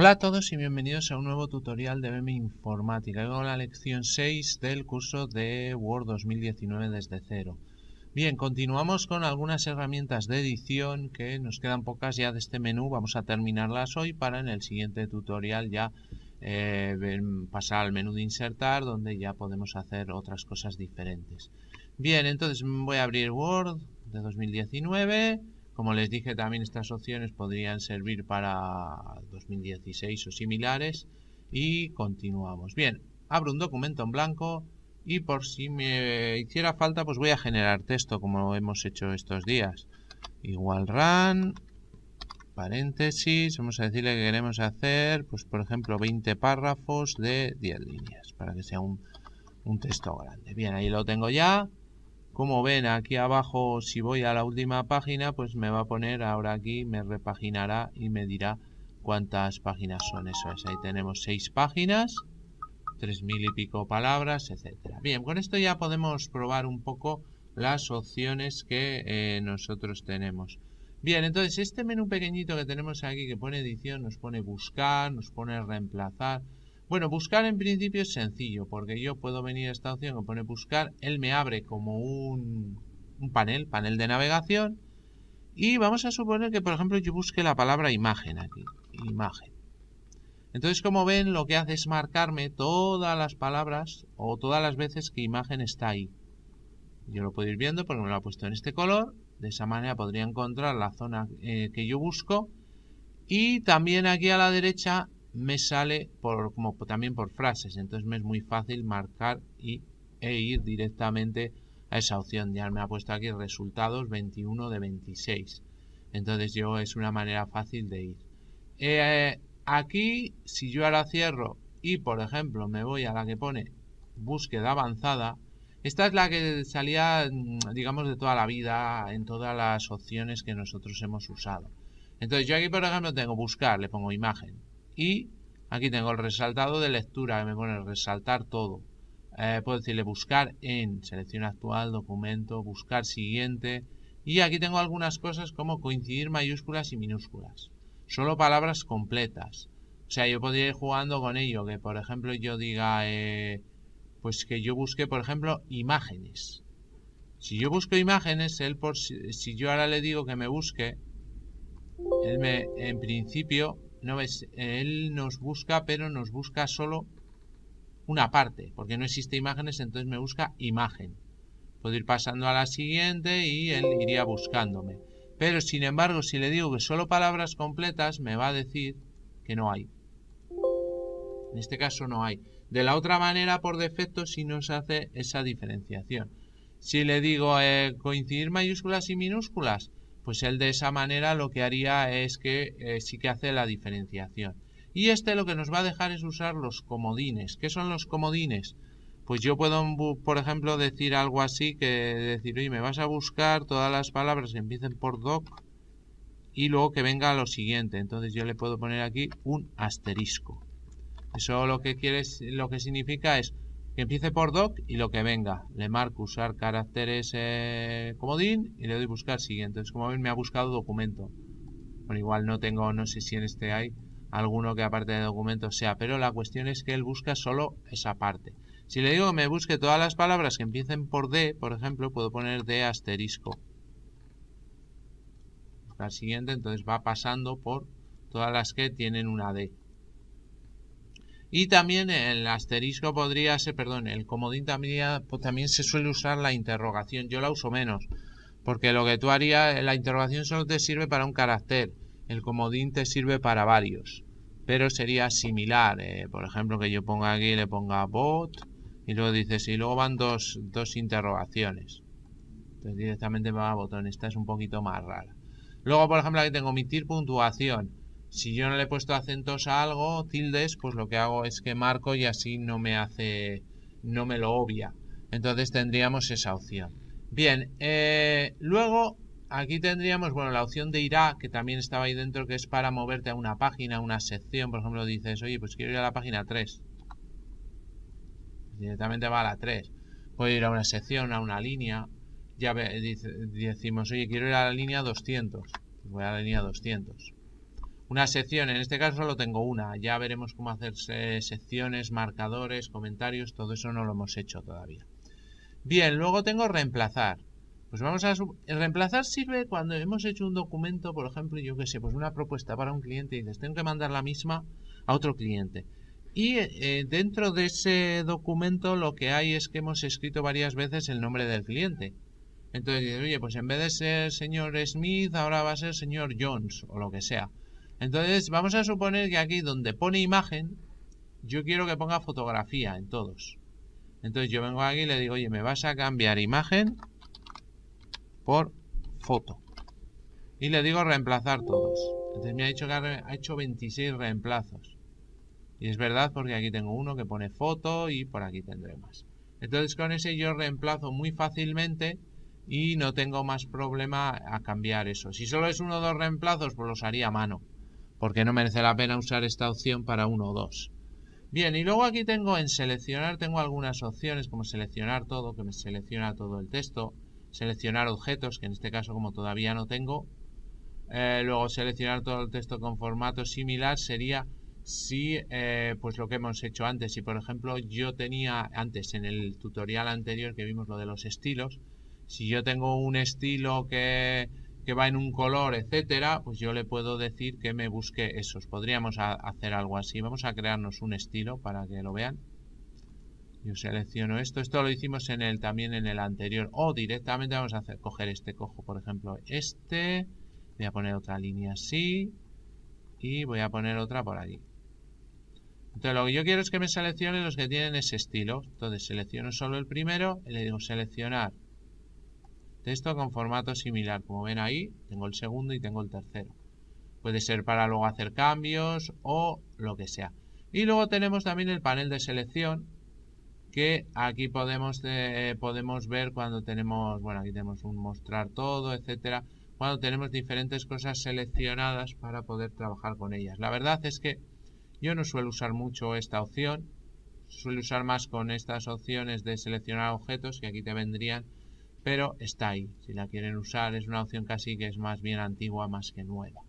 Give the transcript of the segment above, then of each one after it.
Hola a todos y bienvenidos a un nuevo tutorial de BM Informática. Hoy la lección 6 del curso de Word 2019 desde cero. Bien, continuamos con algunas herramientas de edición que nos quedan pocas ya de este menú. Vamos a terminarlas hoy para en el siguiente tutorial ya eh, pasar al menú de insertar donde ya podemos hacer otras cosas diferentes. Bien, entonces voy a abrir Word de 2019. Como les dije, también estas opciones podrían servir para 2016 o similares. Y continuamos. Bien, abro un documento en blanco y por si me hiciera falta, pues voy a generar texto como hemos hecho estos días. Igual run, paréntesis, vamos a decirle que queremos hacer, pues por ejemplo, 20 párrafos de 10 líneas para que sea un, un texto grande. Bien, ahí lo tengo ya. Como ven aquí abajo, si voy a la última página, pues me va a poner ahora aquí, me repaginará y me dirá cuántas páginas son. Eso ahí tenemos seis páginas, tres mil y pico palabras, etcétera. Bien, con esto ya podemos probar un poco las opciones que eh, nosotros tenemos. Bien, entonces este menú pequeñito que tenemos aquí que pone edición, nos pone buscar, nos pone reemplazar, bueno, buscar en principio es sencillo, porque yo puedo venir a esta opción que pone buscar, él me abre como un, panel, panel de navegación, y vamos a suponer que, por ejemplo, yo busque la palabra imagen aquí, imagen. Entonces, como ven, lo que hace es marcarme todas las palabras o todas las veces que imagen está ahí. Yo lo puedo ir viendo porque me lo ha puesto en este color, de esa manera podría encontrar la zona eh, que yo busco, y también aquí a la derecha me sale por, como también por frases, entonces me es muy fácil marcar y, e ir directamente a esa opción. Ya me ha puesto aquí resultados 21 de 26. Entonces yo es una manera fácil de ir. Eh, aquí, si yo ahora cierro y por ejemplo me voy a la que pone búsqueda avanzada, esta es la que salía, mm, digamos, de toda la vida, en todas las opciones que nosotros hemos usado. Entonces yo aquí, por ejemplo, tengo buscar, le pongo imagen y aquí tengo el resaltado de lectura que me pone resaltar todo. Eh, puedo decirle buscar en selección actual, documento, buscar siguiente. Y aquí tengo algunas cosas como coincidir mayúsculas y minúsculas. Solo palabras completas. O sea, yo podría ir jugando con ello, que por ejemplo yo diga, eh, pues que yo busque, por ejemplo, imágenes. Si yo busco imágenes, él por si, si yo ahora le digo que me busque, él me, en principio, no es él nos busca, pero nos busca solo una parte, porque no existe imágenes, entonces me busca imagen. Puedo ir pasando a la siguiente y él iría buscándome. Pero sin embargo, si le digo que solo palabras completas, me va a decir que no hay. En este caso no hay. De la otra manera, por defecto, si sí nos hace esa diferenciación. Si le digo eh, coincidir mayúsculas y minúsculas, pues él de esa manera lo que haría es que eh, sí que hace la diferenciación. Y este lo que nos va a dejar es usar los comodines. ¿Qué son los comodines? Pues yo puedo, mm, por ejemplo, decir algo así que decir, oye, me vas a buscar todas las palabras que empiecen por doc y luego que venga lo siguiente. Entonces yo le puedo poner aquí un asterisco. Eso lo que quieres lo que significa es que empiece por doc y lo que venga. Le marco usar caracteres eh, comodín y le doy buscar siguiente. Entonces, como ven, me ha buscado documento. igual no tengo, no sé si en este hay alguno que aparte de documento sea, pero la cuestión es que él busca solo esa parte. Si le digo que me busque todas las palabras que empiecen por D, por ejemplo, puedo poner D asterisco. Buscar siguiente, entonces va pasando por todas las que tienen una D. Y también el asterisco podría ser, perdón, el comodín también, pues también se suele usar la interrogación. Yo la uso menos, porque lo que tú harías, eh, la interrogación solo te sirve para un carácter, el comodín te sirve para varios, pero sería similar. Eh, por ejemplo, que yo ponga aquí, le ponga bot, y luego dices, y luego van dos, dos interrogaciones. Entonces directamente va a botón, esta es un poquito más rara. Luego, por ejemplo, aquí tengo omitir puntuación. Si yo no le he puesto acentos a algo, tildes, pues lo que hago es que marco y así no me hace, no me lo obvia. Entonces tendríamos esa opción. Bien, eh, luego aquí tendríamos, bueno, la opción de ir a, que también estaba ahí dentro, que es para moverte a una página, a una sección. Por ejemplo, dices, oye, pues quiero ir a la página 3. Directamente va a la 3. Puedo ir a una sección, a una línea. Ya decimos, oye, quiero ir a la línea 200. Pues voy a la línea 200. Una sección, en este caso solo tengo una, ya veremos cómo hacer secciones, marcadores, comentarios, todo eso no lo hemos hecho todavía. Bien, luego tengo reemplazar. Pues vamos a... reemplazar sirve cuando hemos hecho un documento, por ejemplo, yo qué sé, pues una propuesta para un cliente y dices, tengo que mandar la misma a otro cliente. Y eh, dentro de ese documento lo que hay es que hemos escrito varias veces el nombre del cliente. Entonces dices, oye, pues en vez de ser señor Smith, ahora va a ser señor Jones o lo que sea. Entonces, vamos a suponer que aquí donde pone imagen, yo quiero que ponga fotografía en todos. Entonces yo vengo aquí y le digo, oye, me vas a cambiar imagen por foto. Y le digo reemplazar todos. Entonces me ha dicho que ha, hecho 26 reemplazos. Y es verdad porque aquí tengo uno que pone foto y por aquí tendré más. Entonces con ese yo reemplazo muy fácilmente y no tengo más problema a cambiar eso. Si solo es uno o dos reemplazos, pues los haría a mano porque no merece la pena usar esta opción para uno o dos. Bien, y luego aquí tengo en seleccionar, tengo algunas opciones como seleccionar todo, que me selecciona todo el texto, seleccionar objetos, que en este caso como todavía no tengo, eh, luego seleccionar todo el texto con formato similar sería si eh, pues lo que hemos hecho antes, si por ejemplo yo tenía antes en el tutorial anterior que vimos lo de los estilos, si yo tengo un estilo que que va en un color, etcétera, pues yo le puedo decir que me busque esos. Podríamos hacer algo así. Vamos a crearnos un estilo para que lo vean. Yo selecciono esto. Esto lo hicimos en el también en el anterior. O directamente vamos a hacer, coger este. Cojo, por ejemplo, este. Voy a poner otra línea así. Y voy a poner otra por allí. Entonces lo que yo quiero es que me seleccione los que tienen ese estilo. Entonces selecciono solo el primero y le digo seleccionar Texto con formato similar, como ven ahí, tengo el segundo y tengo el tercero. Puede ser para luego hacer cambios o lo que sea. Y luego tenemos también el panel de selección, que aquí podemos, eh, podemos ver cuando tenemos, bueno, aquí tenemos un mostrar todo, etcétera, cuando tenemos diferentes cosas seleccionadas para poder trabajar con ellas. La verdad es que yo no suelo usar mucho esta opción, suelo usar más con estas opciones de seleccionar objetos que aquí te vendrían pero está ahí. Si la quieren usar es una opción casi que es más bien antigua más que nueva.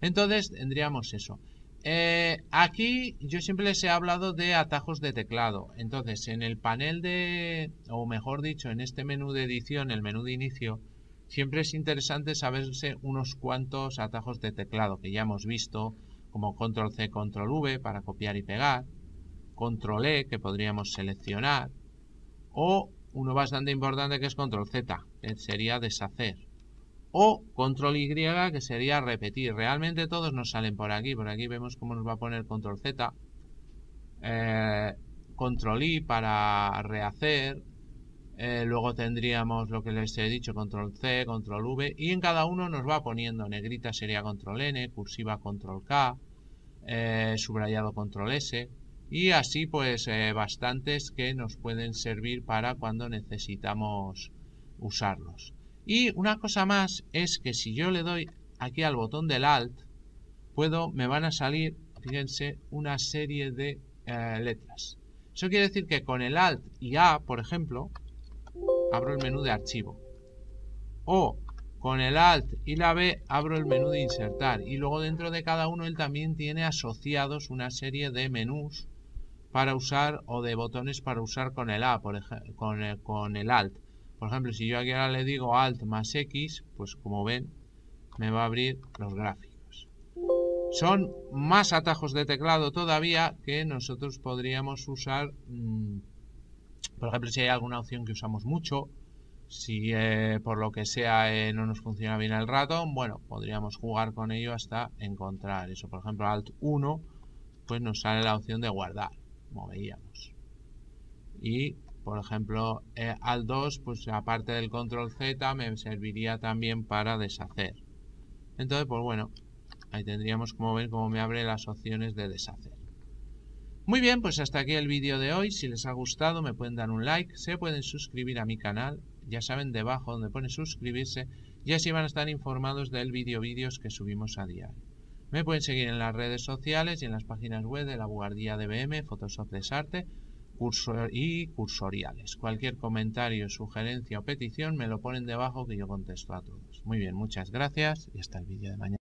Entonces tendríamos eso. Eh, aquí yo siempre les he hablado de atajos de teclado. Entonces en el panel de, o mejor dicho, en este menú de edición, el menú de inicio, siempre es interesante saberse unos cuantos atajos de teclado que ya hemos visto, como control C, control V para copiar y pegar, control E que podríamos seleccionar, o uno bastante importante que es control Z, que sería deshacer. O control Y, que sería repetir. Realmente todos nos salen por aquí. Por aquí vemos cómo nos va a poner control Z. Eh, control I para rehacer. Eh, luego tendríamos lo que les he dicho, control C, control V. Y en cada uno nos va poniendo negrita sería control N, cursiva control K, eh, subrayado control S y así pues eh, bastantes que nos pueden servir para cuando necesitamos usarlos. Y una cosa más es que si yo le doy aquí al botón del Alt, puedo, me van a salir, fíjense, una serie de eh, letras. Eso quiere decir que con el Alt y A, por ejemplo, abro el menú de archivo. O con el Alt y la B abro el menú de insertar. Y luego dentro de cada uno él también tiene asociados una serie de menús para usar o de botones para usar con el A, por con, el, con el Alt. Por ejemplo, si yo aquí ahora le digo Alt más X, pues como ven, me va a abrir los gráficos. Son más atajos de teclado todavía que nosotros podríamos usar, mm, por ejemplo, si hay alguna opción que usamos mucho, si eh, por lo que sea eh, no nos funciona bien el ratón, bueno, podríamos jugar con ello hasta encontrar eso. Por ejemplo, Alt 1, pues nos sale la opción de guardar como veíamos. Y, por ejemplo, eh, al 2, pues aparte del control Z, me serviría también para deshacer. Entonces, pues bueno, ahí tendríamos como ver cómo me abre las opciones de deshacer. Muy bien, pues hasta aquí el vídeo de hoy. Si les ha gustado me pueden dar un like, se pueden suscribir a mi canal, ya saben debajo donde pone suscribirse, y así van a estar informados del vídeo vídeos que subimos a diario. Me pueden seguir en las redes sociales y en las páginas web de la Bugardía de BM, Photoshop Desarte y cursoriales. Cualquier comentario, sugerencia o petición me lo ponen debajo que yo contesto a todos. Muy bien, muchas gracias y hasta el vídeo de mañana.